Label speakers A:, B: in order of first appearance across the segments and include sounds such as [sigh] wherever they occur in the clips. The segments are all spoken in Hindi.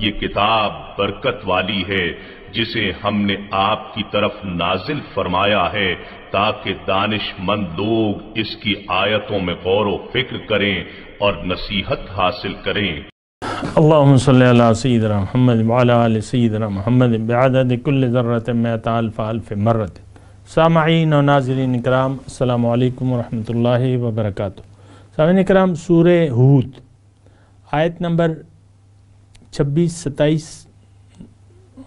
A: ये किताब बरकत वाली है जिसे हमने आपकी तरफ नाजिल फरमाया है ताकि दानिशमंद लोग इसकी आयतों में गौर व फिक्र करें और नसीहत हासिल करें
B: अल्लाम नाजरीन कराम अल्लाम वरहमल वबरक सामिन कराम सूर हूत आयत नंबर छब्बीस सत्ताईस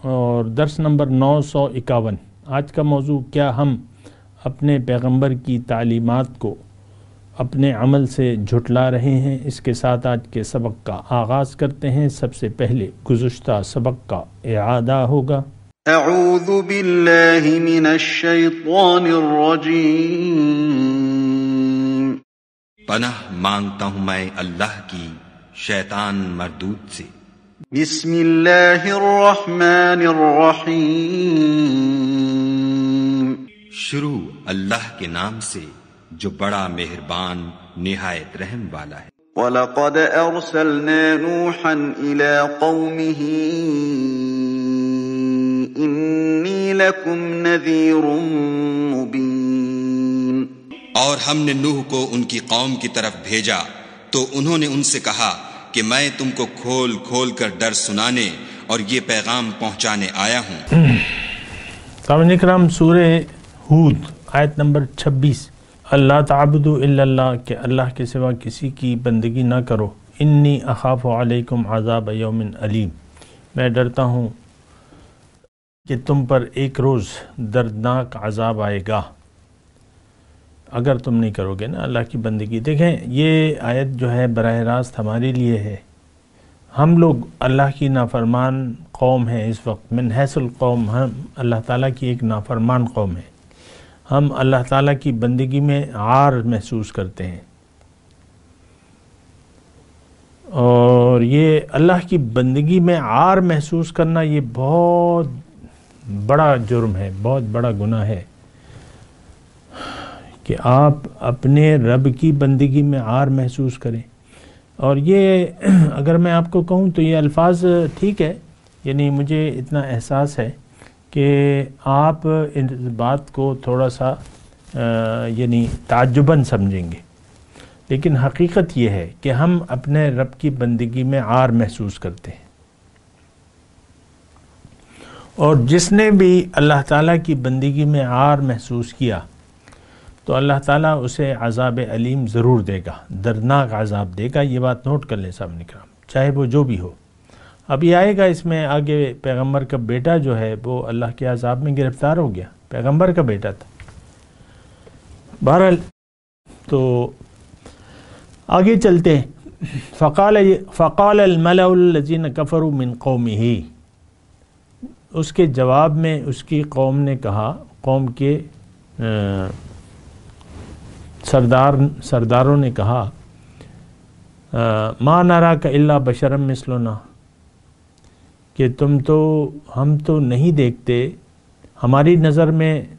B: और दर्स नंबर नौ सौ इक्यावन आज का मौजू क्या हम अपने पैगंबर की तालीमत को अपने अमल से झुटला रहे हैं इसके साथ आज के सबक का आगाज़ करते हैं सबसे पहले गुज्त सबक का अदा होगा
C: पनह
A: पनाह मांगता हूँ मैं अल्लाह की शैतान मरदूत से
C: بسم الله الرحمن الرحيم
A: शुरू अल्लाह के नाम से जो बड़ा मेहरबान निहायत रहम वाला है
C: ولقد أرسلنا نوحا إلى قومه إني لكم
A: نذير مبين और हमने नूह को उनकी कौम की तरफ भेजा तो उन्होंने उनसे कहा कि मैं तुमको खोल खोल कर डर सुनाने और ये पैगाम पहुंचाने आया
B: हूँ सामने कराम सूर्य हूद आयत नंबर 26 अल्लाह तबदुल्ला के अल्लाह के सिवा किसी की बंदगी ना करो इन्नी अखाफ वालेकुम आज़ाब योमिन अलीम मैं डरता हूँ कि तुम पर एक रोज़ दर्दनाक आज़ाब आएगा अगर तुम नहीं करोगे ना अल्लाह की बंदगी देखें ये आयत जो है बर रास्त हमारे लिए है हम लोग अल्लाह की नाफरमान कौम है इस वक्त मिन हैसल कौम हम अल्लाह ताला की एक नाफरमान कौम है हम अल्लाह ताला की बंदगी में आर महसूस करते हैं और ये अल्लाह की बंदगी में आर महसूस करना ये बहुत बड़ा जुर्म है बहुत बड़ा गुना है कि आप अपने रब की बंदगी में आर महसूस करें और ये [clears throat] अगर मैं आपको कहूँ तो ये अल्फाज ठीक है यानी मुझे इतना एहसास है कि आप इस बात को थोड़ा सा यानी ताजुबन समझेंगे लेकिन हकीकत यह है कि हम अपने रब की बंदगी में आर महसूस करते हैं और जिसने भी अल्लाह ताला की बंदगी में आर महसूस किया तो अल्लाह ताला उसे अजाब अलीम ज़रूर देगा दर्दनाक अजाब देगा ये बात नोट कर लें सामने कराम चाहे वो जो भी हो अभी आएगा इसमें आगे पैगंबर का बेटा जो है वो अल्लाह के अजाब में गिरफ़्तार हो गया पैगंबर का बेटा था बहरहाल तो आगे चलते हैं फ़काल फ़काल मलाजीन कफ़र मिन कौमी ही उसके जवाब में उसकी कौम ने कहा कौम के सरदार सरदारों ने कहा माँ नारा का इल्ला बशरम मिसलोना कि तुम तो हम तो नहीं देखते हमारी नज़र में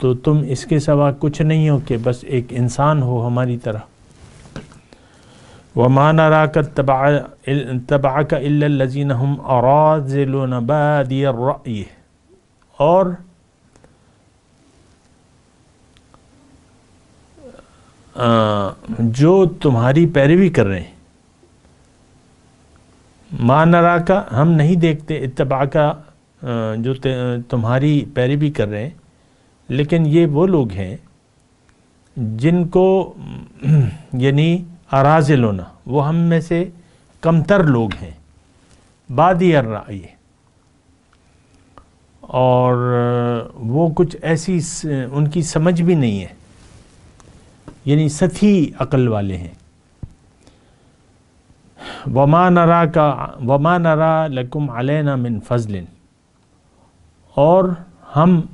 B: तो तुम इसके सवा कुछ नहीं हो कि बस एक इंसान हो हमारी तरह व मान रा का तबा तबाह का लजीन हम और और जो तुम्हारी पैरवी कर रहे हैं माँ नरा का हम नहीं देखते इतबा का जो तुम्हारी पैरवी कर रहे हैं लेकिन ये वो लोग हैं जिनको [clears throat] यानी आराज लोना वो हम में से कमतर लोग हैं बाद ये और वो कुछ ऐसी उनकी समझ भी नहीं है यानी सफ़ी अकल वाले हैं वमा नरा का वमा नरा लकुम अलैना मिन फजलिन और हम आ,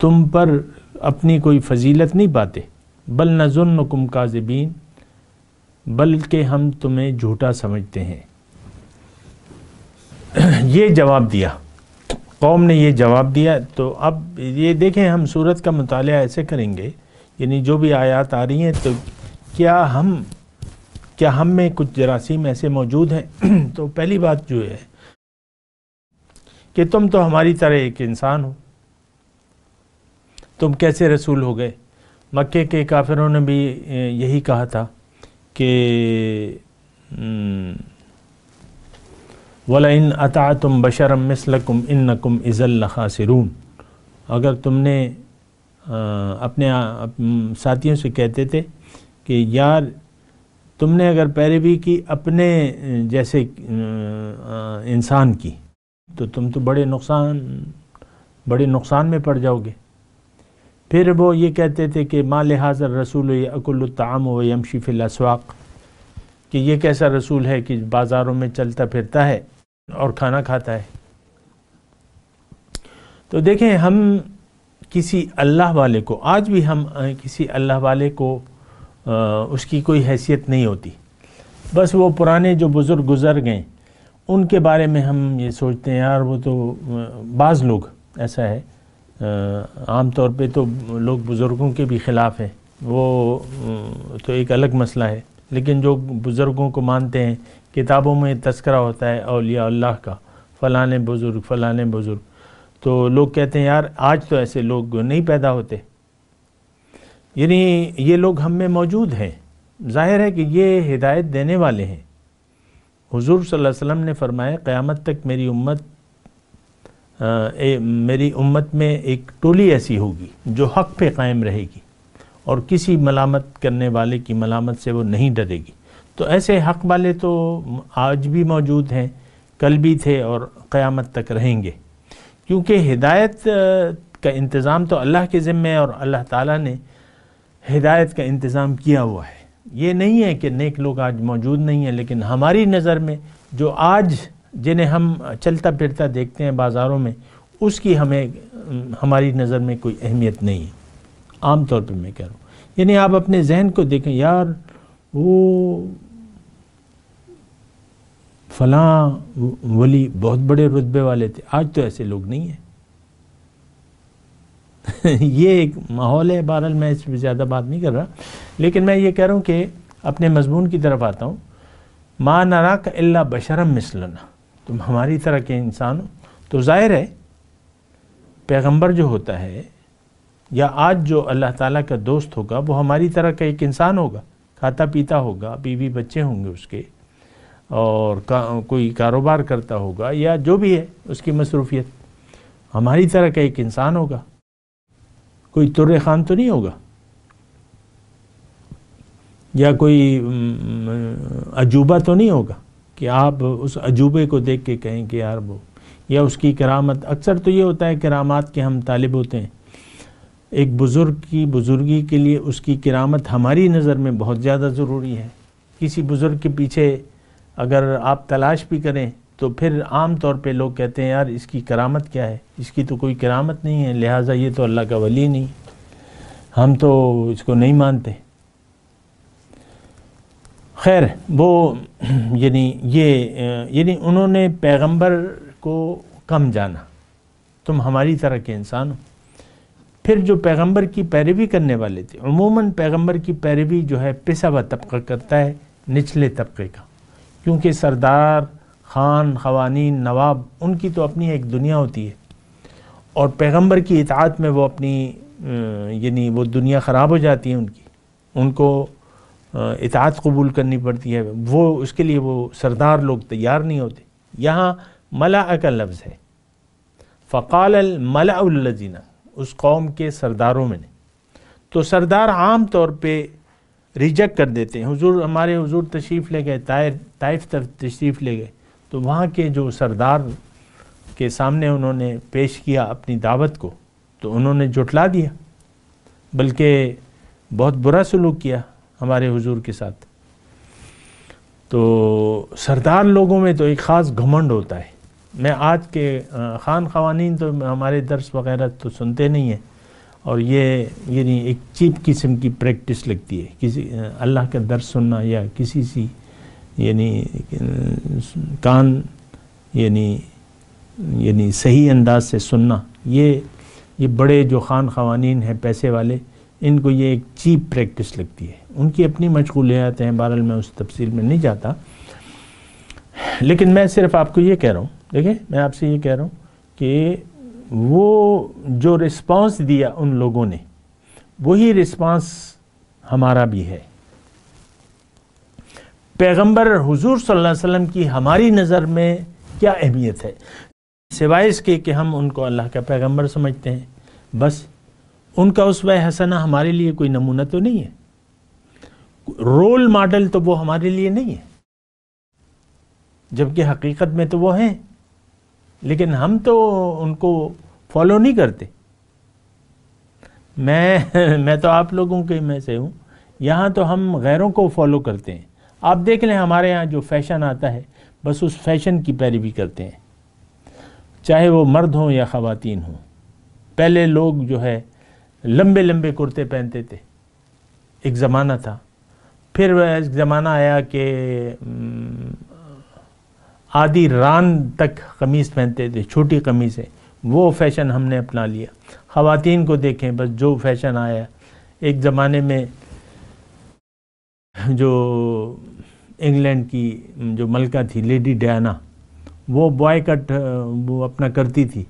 B: तुम पर अपनी कोई फजीलत नहीं पाते बल नजुनकुम काजबीन बल्कि हम तुम्हें झूठा समझते हैं [clears throat] ये जवाब दिया कौम ने ये जवाब दिया तो अब ये देखें हम सूरत का मताल ऐसे करेंगे यानी जो भी आयात आ रही हैं तो क्या हम क्या हम में कुछ जरासीम ऐसे मौजूद हैं [clears throat] तो पहली बात जो है कि तुम तो हमारी तरह एक इंसान हो तुम कैसे रसूल हो गए मक्के के काफिरों ने भी यही कहा था कि हम्म, वलाइन अता तुम बशरम कुम इन कुम इज़ल खासिरून अगर तुमने अपने साथियों से कहते थे कि यार तुमने अगर पैरवी की अपने जैसे इंसान की तो तुम तो बड़े नुकसान बड़े नुकसान में पड़ जाओगे फिर वो ये कहते थे कि माँ हाजर रसूल अकुल्ताम व यमशी कि ये कैसा रसूल है कि बाज़ारों में चलता फिरता है और खाना खाता है तो देखें हम किसी अल्लाह वाले को आज भी हम किसी अल्लाह वाले को आ, उसकी कोई हैसियत नहीं होती बस वो पुराने जो बुज़ुर्ग गुज़र गए उनके बारे में हम ये सोचते हैं यार वो तो बाज़ लोग ऐसा है आम तौर पे तो लोग बुज़ुर्गों के भी ख़िलाफ़ हैं वो तो एक अलग मसला है लेकिन जो बुज़ुर्गों को मानते हैं किताबों में तस्करा होता है अलिया अल्लाह का फ़लाँ बुज़ुर्ग फ़लाँ बुज़ुर्ग तो लोग कहते हैं यार आज तो ऐसे लोग नहीं पैदा होते यानी ये लोग हम में मौजूद हैं ज़ाहिर है कि ये हिदायत देने वाले हैं हुजूर सल्लल्लाहु अलैहि वसल्लम ने फरमाया क़यामत तक मेरी उम्मत आ, ए, मेरी उम्मत में एक टोली ऐसी होगी जो हक पे कायम रहेगी और किसी मलामत करने वाले की मलामत से वो नहीं डरेगी तो ऐसे हक वाले तो आज भी मौजूद हैं कल भी थे और क़यामत तक रहेंगे क्योंकि हिदायत का इंतज़ाम तो अल्लाह के ज़िम्मे और अल्लाह ताला ने हिदायत का इंतज़ाम किया हुआ है ये नहीं है कि नेक लोग आज मौजूद नहीं हैं लेकिन हमारी नज़र में जो आज जिन्हें हम चलता फिरता देखते हैं बाज़ारों में उसकी हमें हमारी नज़र में कोई अहमियत नहीं है आम तौर पर मैं कह रहा हूँ यानी आप अपने जहन को देखें यार वो फला वली बहुत बड़े रुतबे वाले थे आज तो ऐसे लोग नहीं हैं [laughs] ये एक माहौल है बहरहाल मैं इस पर ज़्यादा बात नहीं कर रहा लेकिन मैं ये कह रहा हूँ कि अपने मजमून की तरफ आता हूँ माँ नरा का अल्ला बशरम मिसलना तुम हमारी तरह के इंसान हो तो ज़ाहिर है पैगंबर जो होता है या आज जो अल्लाह ताला का दोस्त होगा वो हमारी तरह का एक इंसान होगा खाता पीता होगा बीवी बच्चे होंगे उसके और का, कोई कारोबार करता होगा या जो भी है उसकी मसरूफियत हमारी तरह का एक इंसान होगा कोई तुर खान तो नहीं होगा या कोई अजूबा तो नहीं होगा कि आप उस अजूबे को देख के कहें कि यार वो या उसकी करामत अक्सर तो ये होता है करामात के हम तालिब होते हैं एक बुज़ुर्ग की बुज़ुर्गी के लिए उसकी करामत हमारी नज़र में बहुत ज़्यादा ज़रूरी है किसी बुज़ुर्ग के पीछे अगर आप तलाश भी करें तो फिर आम तौर पे लोग कहते हैं यार इसकी करामत क्या है इसकी तो कोई करामत नहीं है लिहाजा ये तो अल्लाह का वली नहीं हम तो इसको नहीं मानते खैर वो [clears throat] यानी ये यानी उन्होंने पैगंबर को कम जाना तुम हमारी तरह के इंसान हो फिर जो पैगंबर की पैरवी करने वाले थे अमूमन पैगंबर की पैरवी जो है पिसा तबका करता है निचले तबके का क्योंकि सरदार खान खवानी नवाब उनकी तो अपनी एक दुनिया होती है और पैगंबर की इतात में वो अपनी यानी वो दुनिया ख़राब हो जाती है उनकी उनको इतात कबूल करनी पड़ती है वो उसके लिए वो सरदार लोग तैयार नहीं होते यहाँ मला का लफ्ज़ है फ़काल मलाजीना उस कौम के सरदारों में ने तो सरदार आम तौर पे रिजेक्ट कर देते हैं हुजूर हमारे हुजूर तशरीफ़ ले गए तायर ताइफ तक तशरीफ़ ले गए तो वहाँ के जो सरदार के सामने उन्होंने पेश किया अपनी दावत को तो उन्होंने जुटला दिया बल्कि बहुत बुरा सलूक किया हमारे हुजूर के साथ तो सरदार लोगों में तो एक ख़ास घमंड होता है मैं आज के ख़ान खवानी तो हमारे दर्श वगैरह तो सुनते नहीं हैं और ये यानी एक चीप किस्म की प्रैक्टिस लगती है किसी अल्लाह का दर सुनना या किसी सी यानी कान यानी यानी सही अंदाज से सुनना ये ये बड़े जो खान खवानीन हैं पैसे वाले इनको ये एक चीप प्रैक्टिस लगती है उनकी अपनी मशगूलियात हैं बहरहाल मैं उस तफसील में नहीं जाता लेकिन मैं सिर्फ आपको ये कह रहा हूँ देखिए मैं आपसे ये कह रहा हूँ कि वो जो रिस्पांस दिया उन लोगों ने वही रिस्पांस हमारा भी है पैगंबर हुजूर सल्लल्लाहु अलैहि वसल्लम की हमारी नज़र में क्या अहमियत है सिवाय इसके कि हम उनको अल्लाह का पैगंबर समझते हैं बस उनका उस वह हसना हमारे लिए कोई नमूना तो नहीं है रोल मॉडल तो वो हमारे लिए नहीं है जबकि हकीकत में तो वो हैं लेकिन हम तो उनको फॉलो नहीं करते मैं [laughs] मैं तो आप लोगों के में से हूँ यहाँ तो हम गैरों को फॉलो करते हैं आप देख लें हमारे यहाँ जो फैशन आता है बस उस फैशन की पैरवी करते हैं चाहे वो मर्द हों या ख़वातीन हों पहले लोग जो है लंबे लंबे कुर्ते पहनते थे एक ज़माना था फिर एक ज़माना आया कि आधी रान तक कमीज़ पहनते थे छोटी कमीज़ें वो फैशन हमने अपना लिया ख़वातीन को देखें बस जो फैशन आया एक ज़माने में जो इंग्लैंड की जो मलका थी लेडी डयाना वो बॉय कट वो अपना करती थी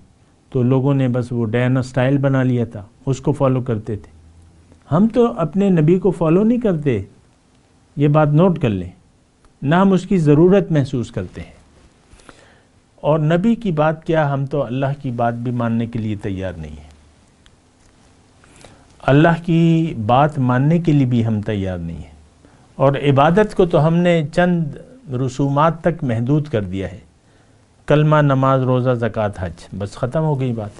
B: तो लोगों ने बस वो डयाना स्टाइल बना लिया था उसको फॉलो करते थे हम तो अपने नबी को फॉलो नहीं करते ये बात नोट कर लें ना हम उसकी ज़रूरत महसूस करते हैं और नबी की बात क्या हम तो अल्लाह की बात भी मानने के लिए तैयार नहीं है अल्लाह की बात मानने के लिए भी हम तैयार नहीं हैं और इबादत को तो हमने चंद रसूमात तक महदूद कर दिया है कलमा नमाज रोज़ा ज़क़़त हज बस ख़त्म हो गई बात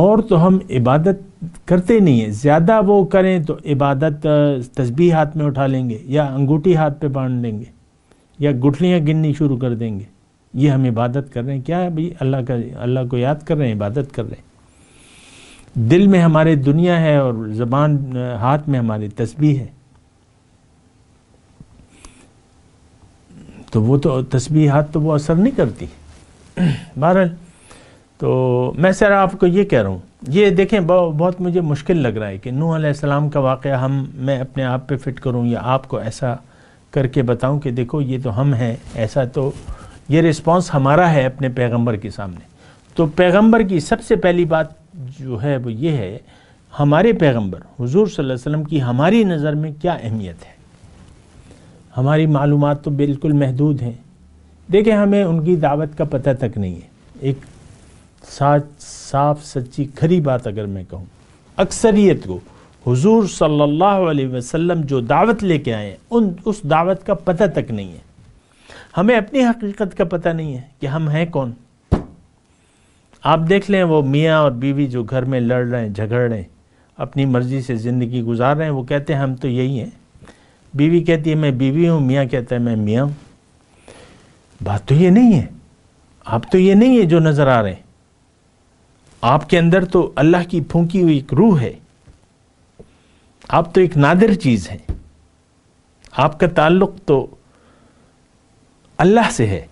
B: और तो हम इबादत करते नहीं हैं ज़्यादा वो करें तो इबादत तस्बी हाथ में उठा लेंगे या अंगूठी हाथ पे बांध लेंगे या गुठलियाँ गिननी शुरू कर देंगे ये हम इबादत कर रहे हैं क्या है भाई अल्लाह का अल्लाह को याद कर रहे हैं इबादत कर रहे हैं दिल में हमारे दुनिया है और ज़बान हाथ में हमारी तस्बी है तो वो तो तस्बी हाथ तो वो असर नहीं करती बहरहाल तो मैं सर आपको ये कह रहा हूँ ये देखें बहुत मुझे मुश्किल लग रहा है कि नू अलैहिस्सलाम का वाक़ हम मैं अपने आप पे फिट करूँ या आपको ऐसा करके बताऊँ कि देखो ये तो हम हैं ऐसा तो ये रिस्पॉन्स हमारा है अपने पैगम्बर के सामने तो पैगम्बर की सबसे पहली बात जो है वो ये है हमारे पैगम्बर हुजूर सल्लल्लाहु अलैहि वसल्लम की हमारी नज़र में क्या अहमियत है हमारी मालूम तो बिल्कुल महदूद हैं देखें हमें उनकी दावत का पता तक नहीं है एक साच साफ सच्ची खरी बात अगर मैं कहूँ अक्सरियत को हुजूर सल्लल्लाहु अलैहि वसल्लम जो दावत लेके आए उन उस दावत का पता तक नहीं है हमें अपनी हकीकत का पता नहीं है कि हम हैं कौन आप देख लें वो मियाँ और बीवी जो घर में लड़ रहे हैं झगड़ रहे हैं अपनी मर्ज़ी से ज़िंदगी गुजार रहे हैं वो कहते हैं हम तो यही हैं बीवी कहती है मैं बीवी हूँ मियाँ कहता है मैं मियाँ बात तो ये नहीं है आप तो ये नहीं है जो नज़र आ रहे हैं आपके अंदर तो अल्लाह की फूंकी हुई एक रूह है आप तो एक नादिर चीज़ है आपका ताल्लुक तो अल्लाह से है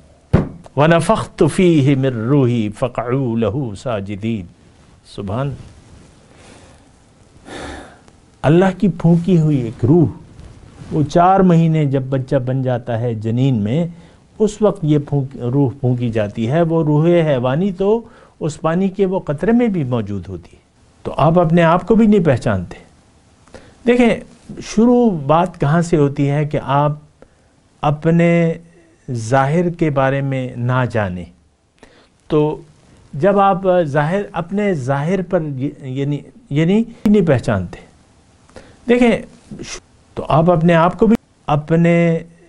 B: व नफ़्त फ़ी मिर रूही फ़क़ू लहू साजिदीन सुबह अल्लाह की फूकी हुई एक रूह वो चार महीने जब बच्चा बन जाता है जनीन में उस वक्त ये फूक रूह फूकी जाती है वो रूह हैवानी तो उस पानी के वो कतरे में भी मौजूद होती है तो आप अपने आप को भी नहीं पहचानते देखें शुरू बात कहाँ से होती है कि आप अपने ज़ाहिर के बारे में ना जाने तो जब आप ज़ाहिर अपने ज़ाहिर पर यानी यानी नहीं पहचानते देखें तो आप अपने आप को भी अपने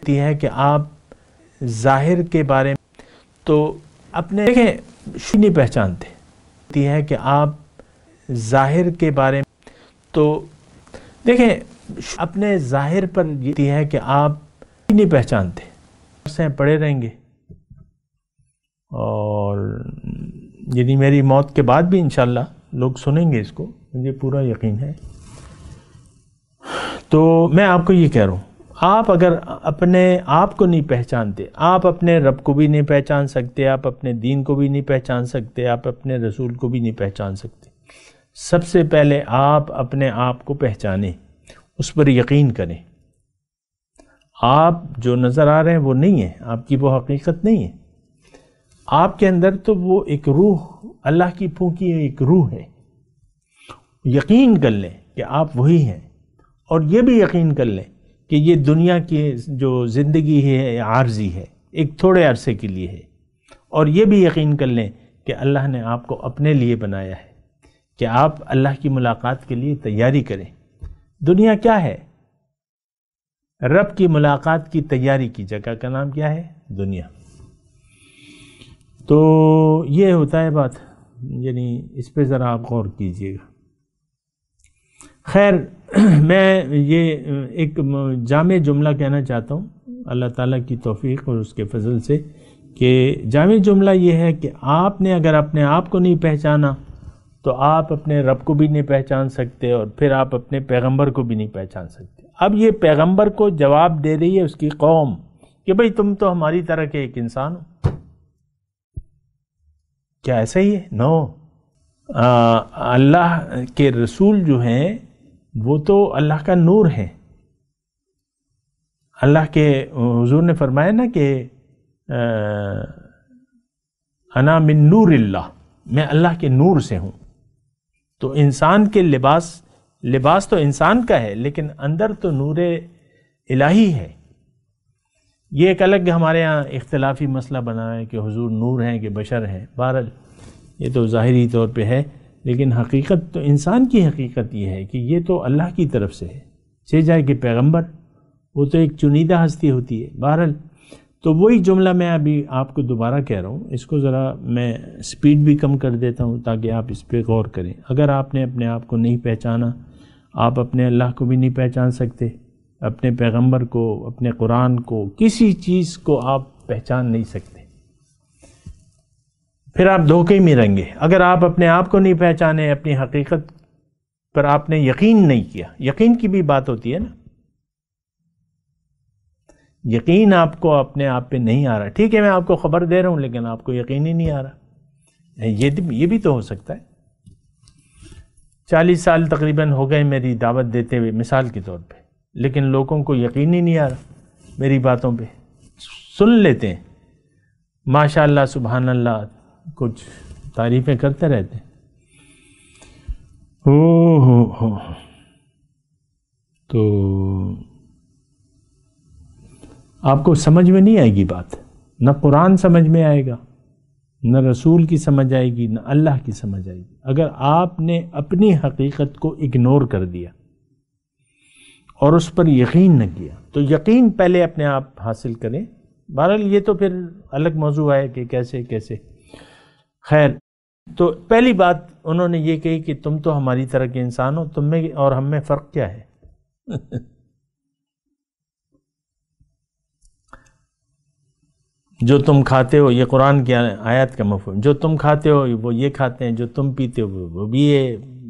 B: है कि आप ज़ाहिर के बारे में तो अपने देखें नहीं पहचानते है कि आप ज़ाहिर के बारे में तो देखें अपने ज़ाहिर पर है कि आप नहीं पहचानते हैं पड़े रहेंगे और यदि मेरी मौत के बाद भी इन लोग सुनेंगे इसको मुझे पूरा यकीन है तो मैं आपको ये कह रहा हूँ आप अगर अपने आप को नहीं पहचानते आप अपने रब को भी नहीं पहचान सकते आप अपने दीन को भी नहीं पहचान सकते आप अपने रसूल को भी नहीं पहचान सकते सबसे पहले आप अपने आप को पहचानें उस पर यकीन करें आप जो नज़र आ रहे हैं वो नहीं है आपकी वो हकीकत नहीं है आपके अंदर तो वो एक रूह अल्लाह की फूकी है एक रूह है यकीन कर लें कि आप वही हैं और ये भी यकीन कर लें कि ये दुनिया की जो ज़िंदगी है आर्जी है एक थोड़े अरसे के लिए है और ये भी यकीन कर लें कि अल्लाह ने आपको अपने लिए बनाया है कि आप अल्लाह की मुलाकात के लिए तैयारी करें दुनिया क्या है रब की मुलाकात की तैयारी की जगह का नाम क्या है दुनिया तो ये होता है बात यानी इस पर ज़रा आप गौर कीजिएगा खैर [clears throat] मैं ये एक जाम जुमला कहना चाहता हूँ अल्लाह ताला की तौफीक और उसके फजल से कि जाम जुमला ये है कि आपने अगर अपने आप को नहीं पहचाना तो आप अपने रब को भी नहीं पहचान सकते और फिर आप अपने पैगंबर को भी नहीं पहचान सकते अब ये पैगंबर को जवाब दे रही है उसकी कौम कि भाई तुम तो हमारी तरह के एक इंसान हो क्या ऐसा ही है नो अल्लाह के रसूल जो हैं वो तो अल्लाह का नूर हैं अल्लाह के हजूर ने फरमाया ना कि अना मिन नूर मैं अल्लाह के नूर से हूँ तो इंसान के लिबास लिबास तो इंसान का है लेकिन अंदर तो नूर इलाही है ये एक अलग हमारे यहाँ इख्तलाफी मसला बना है कि हुजूर नूर हैं कि बशर हैं बहरल ये तो ज़ाहरी तौर पे है लेकिन हकीकत तो इंसान की हकीकत ये है कि ये तो अल्लाह की तरफ से है से जाए कि पैगम्बर वो तो एक चुनीदा हस्ती होती है बहरल तो वही जुमला मैं अभी आपको दोबारा कह रहा हूँ इसको ज़रा मैं स्पीड भी कम कर देता हूँ ताकि आप इस पर गौर करें अगर आपने अपने आप को नहीं पहचाना आप अपने अल्लाह को भी नहीं पहचान सकते अपने पैगंबर को अपने कुरान को किसी चीज़ को आप पहचान नहीं सकते फिर आप धोखे में रहेंगे अगर आप अपने आप को नहीं पहचाने अपनी हकीकत पर आपने यकीन नहीं किया यकीन की भी बात होती है ना यकीन आपको अपने आप पे नहीं आ रहा ठीक है मैं आपको ख़बर दे रहा हूँ लेकिन आपको यकीन ही नहीं आ रहा ये ये भी तो हो सकता है चालीस साल तकरीबन हो गए मेरी दावत देते हुए मिसाल के तौर पे लेकिन लोगों को यकीन ही नहीं आ रहा मेरी बातों पे सुन लेते हैं माशा सुबहान अल्ला कुछ तारीफ़ें करते रहते हैं ओ हो हो तो आपको समझ में नहीं आएगी बात ना कुरान समझ में आएगा न रसूल की समझ आएगी न अल्लाह की समझ आएगी अगर आपने अपनी हकीकत को इग्नोर कर दिया और उस पर यकीन न किया तो यकीन पहले अपने आप हासिल करें बहरहाल ये तो फिर अलग मौजू है कि कैसे कैसे खैर तो पहली बात उन्होंने ये कही कि तुम तो हमारी तरह के इंसान हो तुम में और हम में फ़र्क क्या है [laughs] जो तुम खाते हो ये कुरान की आयत का मफहम जो तुम खाते हो वो ये खाते हैं जो तुम पीते हो वो भी ये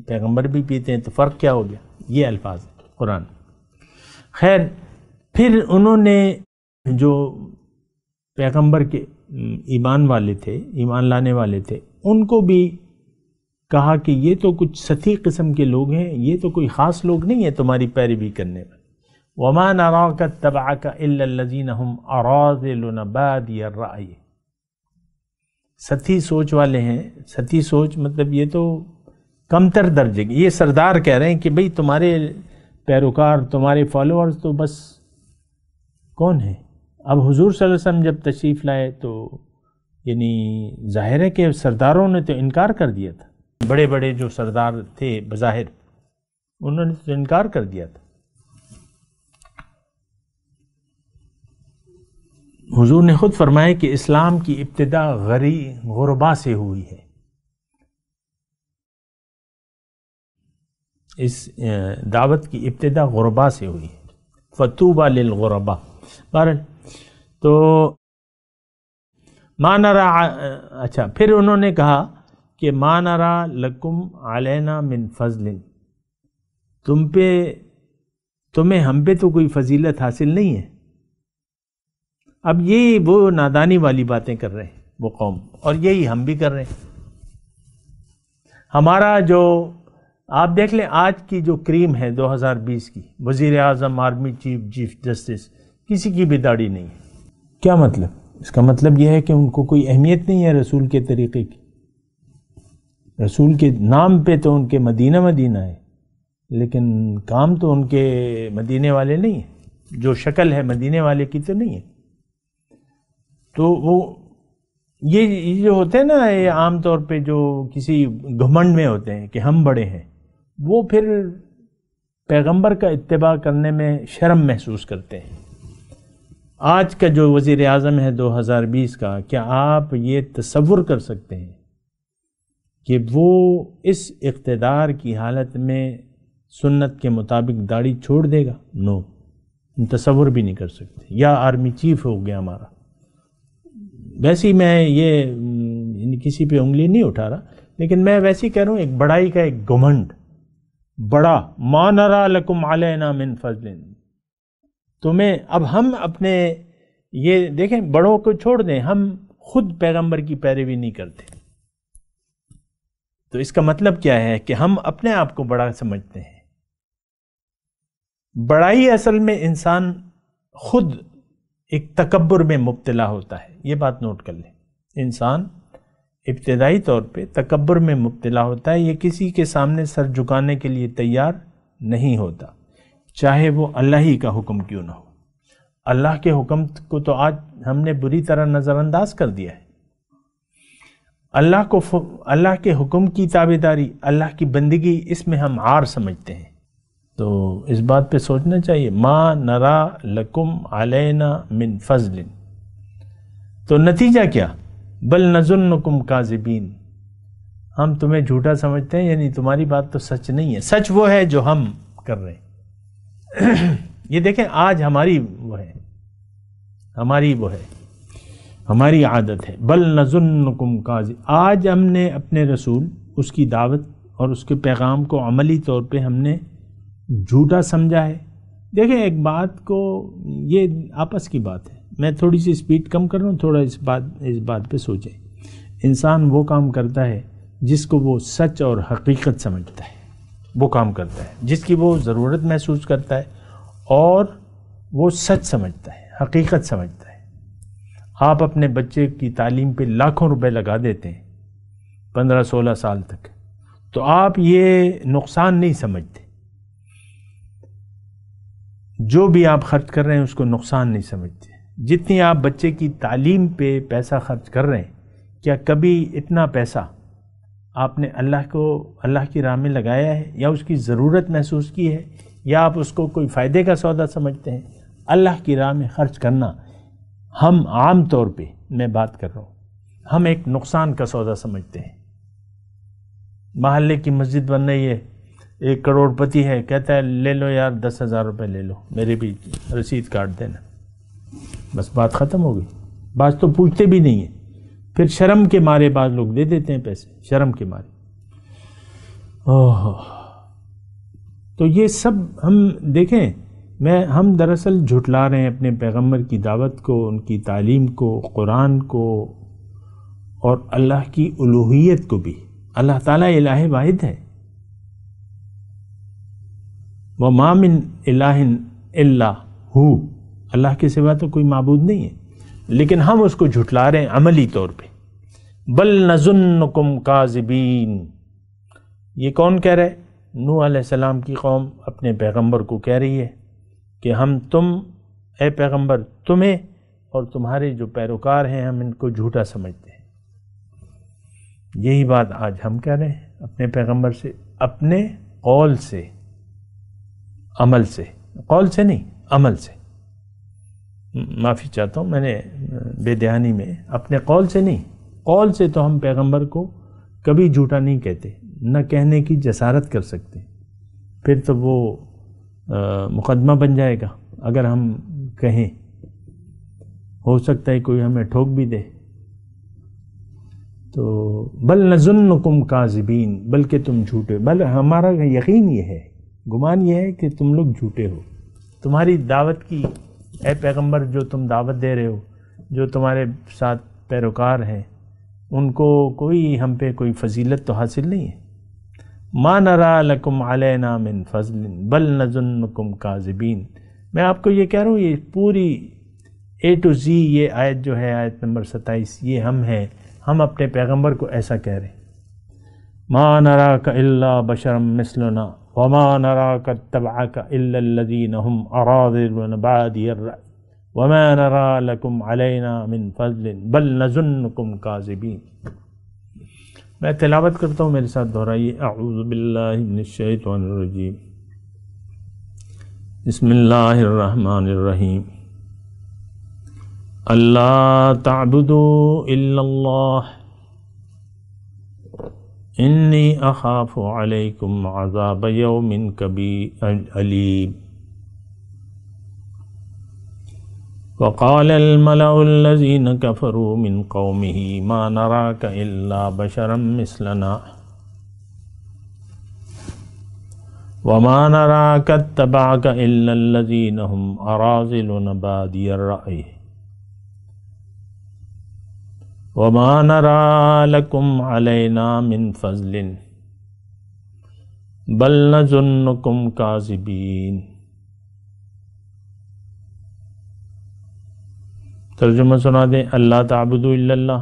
B: पैगंबर भी पीते हैं तो फ़र्क क्या हो गया ये अल्फाज है कुरान खैर फिर उन्होंने जो पैगंबर के ईमान वाले थे ईमान लाने वाले थे उनको भी कहा कि ये तो कुछ सती किस्म के लोग हैं ये तो कोई ख़ास लोग नहीं है तुम्हारी पैरवी करने में वमान नराक तबा का अल्लाजीन हम अराजलबादी राय सती सोच वाले हैं सती सोच मतलब ये तो कमतर दर्जे की ये सरदार कह रहे हैं कि भाई तुम्हारे पैरोकार तुम्हारे फॉलोअर्स तो बस कौन है अब हुजूर वसल्लम जब तशरीफ़ लाए तो यानी जाहिर है कि सरदारों ने तो इनकार कर दिया था बड़े बड़े जो सरदार थे बज़ाहिर उन्होंने तो इनकार कर दिया था हुजूर ने ख़ुद फरमाया कि इस्लाम की इब्तदा गरी गुरबा से हुई है इस दावत की इब्तदा गुरबा से हुई है फ़तूबा लिल गुरबा बार तो मानरा अच्छा फिर उन्होंने कहा कि मानरा लकुम आलैना मिन फजलिन तुम पे तुम्हें हम पे तो कोई फजीलत हासिल नहीं है अब ये वो नादानी वाली बातें कर रहे हैं वो कौम और यही हम भी कर रहे हैं हमारा जो आप देख लें आज की जो क्रीम है 2020 की वज़ी अजम आर्मी चीफ चीफ जस्टिस किसी की भी दाढ़ी नहीं है क्या मतलब इसका मतलब यह है कि उनको कोई अहमियत नहीं है रसूल के तरीक़े की रसूल के नाम पे तो उनके मदीना मदीना है लेकिन काम तो उनके मदीने वाले नहीं है जो शक्ल है मदीने वाले की तो नहीं है तो वो ये ये जो होते हैं ना ये आमतौर पे जो किसी घमंड में होते हैं कि हम बड़े हैं वो फिर पैगंबर का इतबा करने में शर्म महसूस करते हैं आज का जो वज़ी अजम है 2020 का क्या आप ये तस्वुर कर सकते हैं कि वो इस इकतदार की हालत में सुन्नत के मुताबिक दाढ़ी छोड़ देगा नो तस्वुर भी नहीं कर सकते या आर्मी चीफ हो गया हमारा वैसे ही मैं ये हम्म, किसी पे उंगली नहीं उठा रहा लेकिन मैं वैसे ही कह रहा हूँ एक बड़ाई का एक घुमंड बड़ा मानरा लकुम आलना मिन फजलिन तुम्हें अब हम अपने ये देखें बड़ों को छोड़ दें हम खुद पैगंबर की पैरवी नहीं करते तो इसका मतलब क्या है कि हम अपने आप को बड़ा समझते हैं बड़ाई असल में इंसान खुद एक तकबर में मुबतला होता है ये बात नोट कर लें इंसान इब्तदाई तौर पे तकबर में मुबतला होता है ये किसी के सामने सर झुकाने के लिए तैयार नहीं होता चाहे वो अल्लाह ही का हुक्म क्यों ना हो अल्लाह के हुक्म को तो आज हमने बुरी तरह नज़रअंदाज कर दिया है अल्लाह को अल्लाह के हुक्म की ताबेदारी अल्लाह की बंदगी इसमें हम आर समझते हैं तो इस बात पे सोचना चाहिए माँ नरा लकुम अलैना मिन फजलिन तो नतीजा क्या बल नजुनकुम काजिबीन हम तुम्हें झूठा समझते हैं यानी तुम्हारी बात तो सच नहीं है सच वो है जो हम कर रहे हैं [clears throat] ये देखें आज हमारी वो है हमारी वो है हमारी आदत है बल नजुनकुम काजी आज हमने अपने रसूल उसकी दावत और उसके पैगाम को अमली तौर पे हमने झूठा समझा है देखें एक बात को ये आपस की बात है मैं थोड़ी सी स्पीड कम कर रहा हूँ थोड़ा इस बात इस बात पे सोचें इंसान वो काम करता है जिसको वो सच और हकीकत समझता है वो काम करता है जिसकी वो ज़रूरत महसूस करता है और वो सच समझता है हकीकत समझता है आप अपने बच्चे की तालीम पे लाखों रुपए लगा देते हैं पंद्रह सोलह साल तक तो आप ये नुकसान नहीं समझते जो भी आप खर्च कर रहे हैं उसको नुकसान नहीं समझते जितनी आप बच्चे की तालीम पे पैसा खर्च कर रहे हैं क्या कभी इतना पैसा आपने अल्लाह को अल्लाह की राह में लगाया है या उसकी ज़रूरत महसूस की है या आप उसको कोई फ़ायदे का सौदा समझते हैं अल्लाह की राह में ख़र्च करना हम आम तौर पे मैं बात कर रहा हूँ हम एक नुकसान का सौदा समझते हैं महल्ले की मस्जिद बन रही है एक करोड़पति है कहता है ले लो यार दस हज़ार रुपये ले लो मेरे भी रसीद काट देना बस बात ख़त्म हो गई बात तो पूछते भी नहीं है फिर शर्म के मारे बाद लोग दे देते हैं पैसे शर्म के मारे ओह तो ये सब हम देखें मैं हम दरअसल झुटला रहे हैं अपने पैगंबर की दावत को उनकी तालीम को कुरान को और अल्लाह की उलूहियत को भी अल्लाह ताला इलाह वाहिद है व मामिन इलाहिन इल्ला हु अल्लाह के सिवा तो कोई मबूद नहीं है लेकिन हम उसको झुटला रहे हैं अमली तौर पे बल नजुन्नकुम काजबीन ये कौन कह रहे नू सलाम की कौम अपने पैगंबर को कह रही है कि हम तुम ए पैगंबर तुम्हें और तुम्हारे जो पैरोकार हैं हम इनको झूठा समझते हैं यही बात आज हम कह रहे हैं अपने पैगंबर से अपने कौल से अमल से कौल से नहीं अमल से माफ़ी चाहता हूँ मैंने बेदहानी में अपने कौल से नहीं कौल से तो हम पैगंबर को कभी झूठा नहीं कहते न कहने की जसारत कर सकते फिर तो वो आ, मुकदमा बन जाएगा अगर हम कहें हो सकता है कोई हमें ठोक भी दे तो बल नजुन कुम काजबीन बल्कि तुम झूठे बल हमारा यकीन ये है गुमान ये है कि तुम लोग झूठे हो तुम्हारी दावत की ए पैगंबर जो तुम दावत दे रहे हो जो तुम्हारे साथ पैरोकार हैं उनको कोई हम पे कोई फजीलत तो हासिल नहीं है मा नरा लकुम अलैना मिन फजलिन बल नजुनकुम काजबीन मैं आपको ये कह रहा हूँ ये पूरी ए टू जी ये आयत जो है आयत नंबर सत्ताईस ये हम हैं हम अपने पैगंबर को ऐसा कह रहे हैं मा नरा का बशरम मिसलना वमा नराक तबाक इल्लल्लज़ीनहुम अरादिलुन बादियर राय वमा नरा लकुम अलैना मिन फजलिन बल नजुन्नकुम काजिबीन मैं तिलावत करता हूँ मेरे साथ दोहराइए अल्लाह إني أخاف عليكم عذاب يوم كبير أليم وقال الملأ الذين كفروا من قومه ما نراك إلا بشرا مثلنا وما نراك اتبعك إلا الذين هم أراذلنا بادي الرأي वमा नरालकुम अलैना मिन फजलिन बल नजुन्नकुम काजिबीन तर्जुमा सुना दें अल्लाह ताबुदुल्ला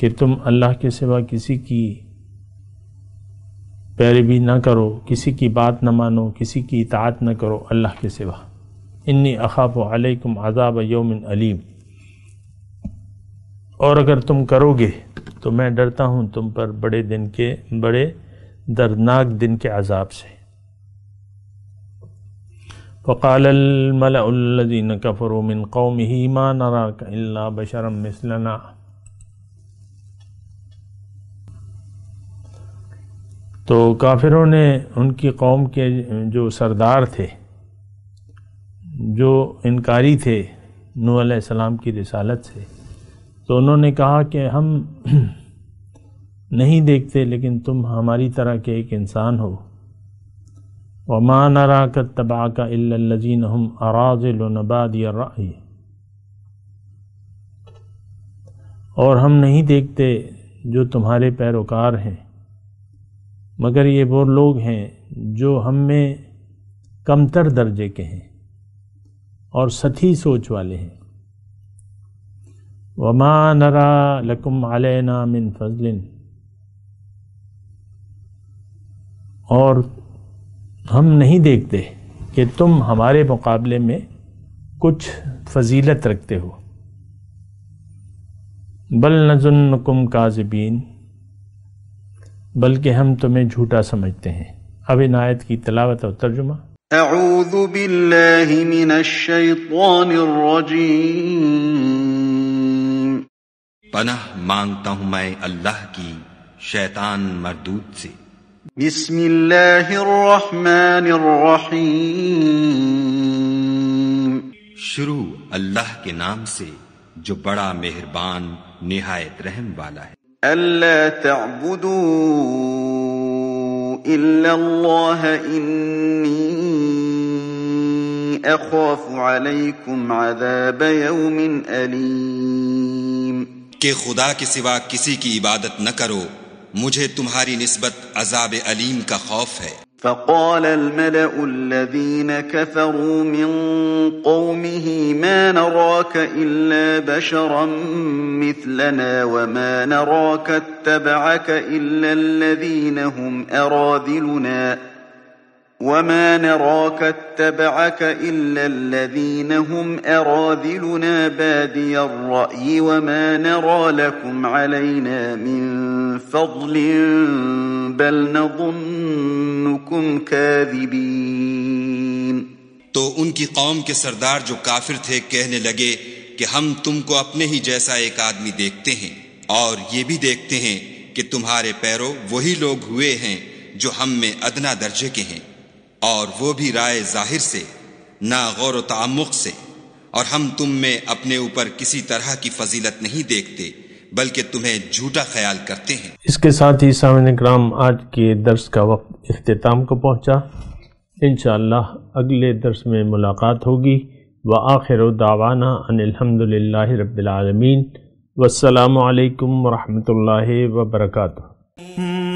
B: कि तुम अल्लाह के सिवा किसी की पैरवी ना करो किसी की बात ना मानो किसी की इतात ना करो अल्लाह के सिवा इन्नी अखाफ अलैकुम अजाब योमिन अलीम और अगर तुम करोगे तो मैं डरता हूँ तुम पर बड़े दिन के बड़े दर्दनाक दिन के अजाब से الذين كفروا من कौम ही نراك إلا बशरम مثلنا तो काफिरों ने उनकी कौम के जो सरदार थे जो इनकारी थे नू सलाम की रिसालत से तो उन्होंने कहा कि हम नहीं देखते लेकिन तुम हमारी तरह के एक इंसान हो वमा नरा का तबा का इल्लजीन हम अराजलबाद राय और हम नहीं देखते जो तुम्हारे पैरोकार हैं मगर ये वो लोग हैं जो हम में कमतर दर्जे के हैं और सती सोच वाले हैं वमा नरा लकुम अलैना मिन फजलिन और हम नहीं देखते कि तुम हमारे मुकाबले में कुछ फजीलत रखते हो बल नजुनकुम काजबीन बल्कि हम तुम्हें झूठा समझते हैं अब इन आयत की तलावत और तर्जुमा
C: أعوذ بالله من الشيطان الرجيم
A: पनाह मांगता हूं मैं अल्लाह की शैतान मरदूत से
C: بسم الله الرحمن الرحيم
A: शुरू अल्लाह के नाम से जो बड़ा मेहरबान निहायत रहम वाला है
C: ألا تعبدوا إلا الله إني
A: أخاف عليكم عذاب يوم أليم کہ خدا کے سوا کسی کی عبادت نہ کرو مجھے تمہاری نسبت عذاب علیم کا خوف ہے
C: فقال الملأ الذين كفروا من قومه ما نراك إلا بشرا مثلنا وما نراك اتبعك إلا الذين هم أراذلنا وما نراك اتبعك إلا الذين هم أراذلنا بادي الرأي وما نرى لكم علينا من فضل بل
A: نظنكم كاذبين तो उनकी कौम के सरदार जो काफिर थे कहने लगे कि हम तुमको अपने ही जैसा एक आदमी देखते हैं और ये भी देखते हैं कि तुम्हारे पैरों वही लोग हुए हैं जो हम में अदना दर्जे के हैं और वो भी राय जाहिर से ना गौर तमुक से और हम तुम में अपने ऊपर किसी तरह की फजीलत नहीं देखते बल्कि तुम्हें झूठा ख्याल करते हैं
B: इसके साथ ही सामने कराम आज के दर्स का वक्त अख्ताम को पहुँचा इन शह अगले दर्स में मुलाकात होगी व आखिर दावाना अनिलहमदिल्ला रबालमीन वसलकम वरहमल वर्का